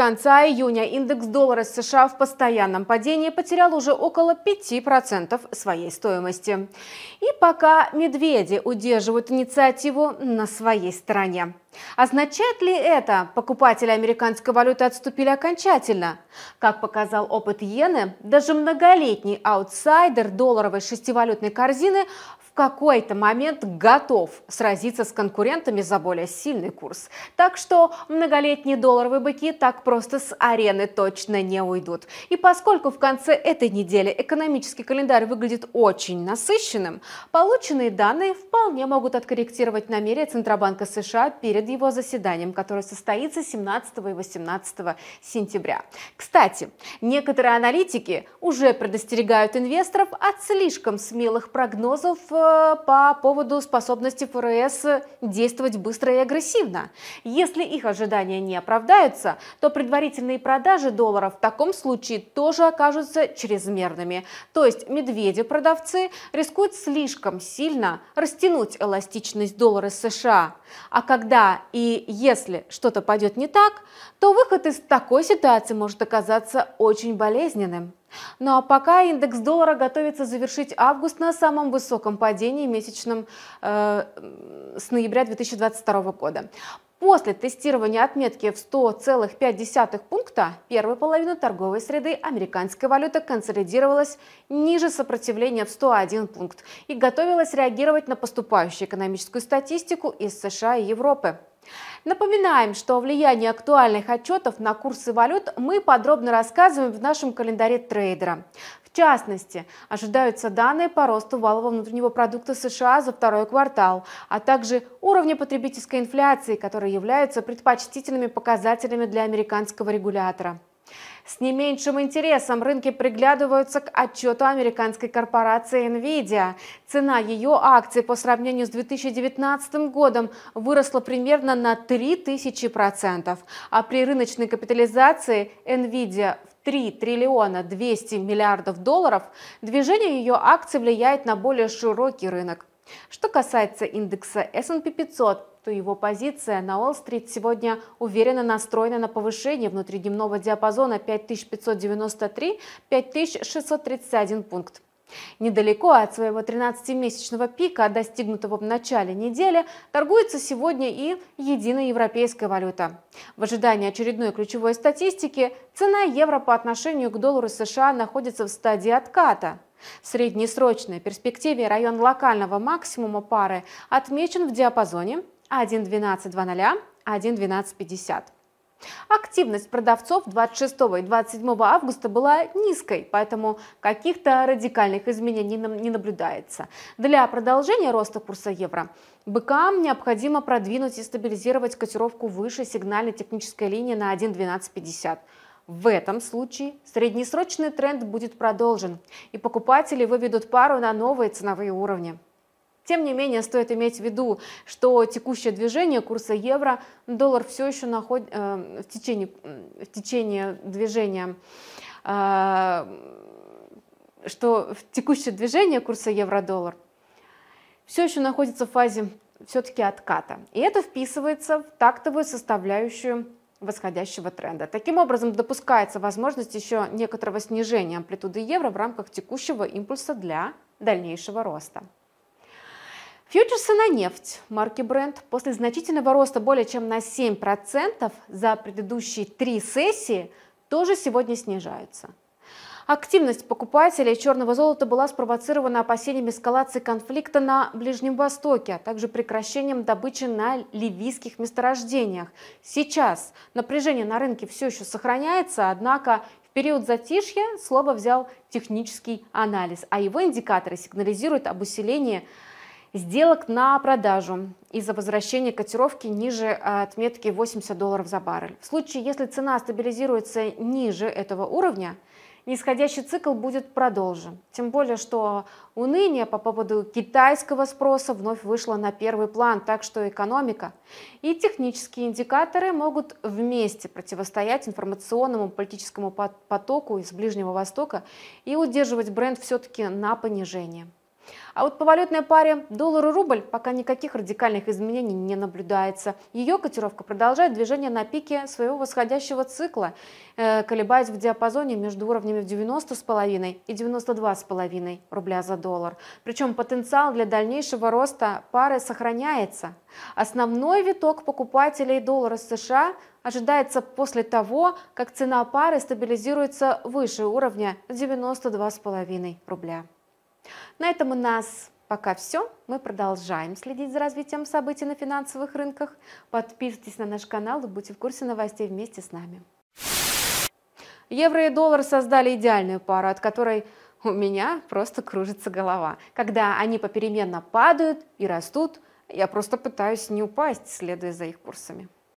конца июня индекс доллара США в постоянном падении потерял уже около 5% своей стоимости. И пока медведи удерживают инициативу на своей стороне. Означает ли это, покупатели американской валюты отступили окончательно? Как показал опыт иены, даже многолетний аутсайдер долларовой шестивалютной корзины в какой-то момент готов сразиться с конкурентами за более сильный курс. Так что многолетние долларовые быки так просто с арены точно не уйдут. И поскольку в конце этой недели экономический календарь выглядит очень насыщенным, полученные данные вполне могут откорректировать намерения Центробанка США перед перед его заседанием, которое состоится 17 и 18 сентября. Кстати, некоторые аналитики уже предостерегают инвесторов от слишком смелых прогнозов э, по поводу способности ФРС действовать быстро и агрессивно. Если их ожидания не оправдаются, то предварительные продажи доллара в таком случае тоже окажутся чрезмерными. То есть медведи-продавцы рискуют слишком сильно растянуть эластичность доллара США. А когда и если что-то пойдет не так, то выход из такой ситуации может оказаться очень болезненным. Ну а пока индекс доллара готовится завершить август на самом высоком падении месячном э, с ноября 2022 года. После тестирования отметки в 100,5 пункта первой половины торговой среды американская валюта консолидировалась ниже сопротивления в 101 пункт и готовилась реагировать на поступающую экономическую статистику из США и Европы. Напоминаем, что о влиянии актуальных отчетов на курсы валют мы подробно рассказываем в нашем календаре трейдера. В частности, ожидаются данные по росту валового внутреннего продукта США за второй квартал, а также уровни потребительской инфляции, которые являются предпочтительными показателями для американского регулятора. С не меньшим интересом рынки приглядываются к отчету американской корпорации NVIDIA. Цена ее акций по сравнению с 2019 годом выросла примерно на 3000%, а при рыночной капитализации NVIDIA в 3 триллиона 200 миллиардов долларов, движение ее акций влияет на более широкий рынок. Что касается индекса S&P 500, то его позиция на Уолл-стрит сегодня уверенно настроена на повышение внутридневного диапазона 5593-5631 пункт. Недалеко от своего 13-месячного пика, достигнутого в начале недели, торгуется сегодня и единая европейская валюта. В ожидании очередной ключевой статистики цена евро по отношению к доллару США находится в стадии отката – в среднесрочной перспективе район локального максимума пары отмечен в диапазоне 1.12.00-1.12.50. Активность продавцов 26 и 27 августа была низкой, поэтому каких-то радикальных изменений не наблюдается. Для продолжения роста курса евро быкам необходимо продвинуть и стабилизировать котировку выше сигнальной технической линии на 1.1250. В этом случае среднесрочный тренд будет продолжен, и покупатели выведут пару на новые ценовые уровни. Тем не менее, стоит иметь в виду, что текущее движение курса евро, доллар все еще наход... Э, в, течение, в течение движения, э, что в текущее движение курса евро-доллар все еще находится в фазе все-таки отката. И это вписывается в тактовую составляющую восходящего тренда. Таким образом, допускается возможность еще некоторого снижения амплитуды евро в рамках текущего импульса для дальнейшего роста. Фьючерсы на нефть марки Brent после значительного роста более чем на 7% за предыдущие три сессии тоже сегодня снижаются. Активность покупателей черного золота была спровоцирована опасениями эскалации конфликта на Ближнем Востоке, а также прекращением добычи на ливийских месторождениях. Сейчас напряжение на рынке все еще сохраняется, однако в период затишья слово взял технический анализ, а его индикаторы сигнализируют об усилении сделок на продажу из-за возвращения котировки ниже а, отметки 80 долларов за баррель. В случае, если цена стабилизируется ниже этого уровня, нисходящий цикл будет продолжен. Тем более, что уныние по поводу китайского спроса вновь вышло на первый план, так что экономика и технические индикаторы могут вместе противостоять информационному политическому потоку из Ближнего Востока и удерживать бренд все-таки на понижение. А вот по валютной паре доллар-рубль пока никаких радикальных изменений не наблюдается. Ее котировка продолжает движение на пике своего восходящего цикла, э, колебаясь в диапазоне между уровнями в 90,5 и 92,5 рубля за доллар. Причем потенциал для дальнейшего роста пары сохраняется. Основной виток покупателей доллара США ожидается после того, как цена пары стабилизируется выше уровня 92,5 рубля. На этом у нас пока все. Мы продолжаем следить за развитием событий на финансовых рынках. Подписывайтесь на наш канал и будьте в курсе новостей вместе с нами. Евро и доллар создали идеальную пару, от которой у меня просто кружится голова. Когда они попеременно падают и растут, я просто пытаюсь не упасть, следуя за их курсами.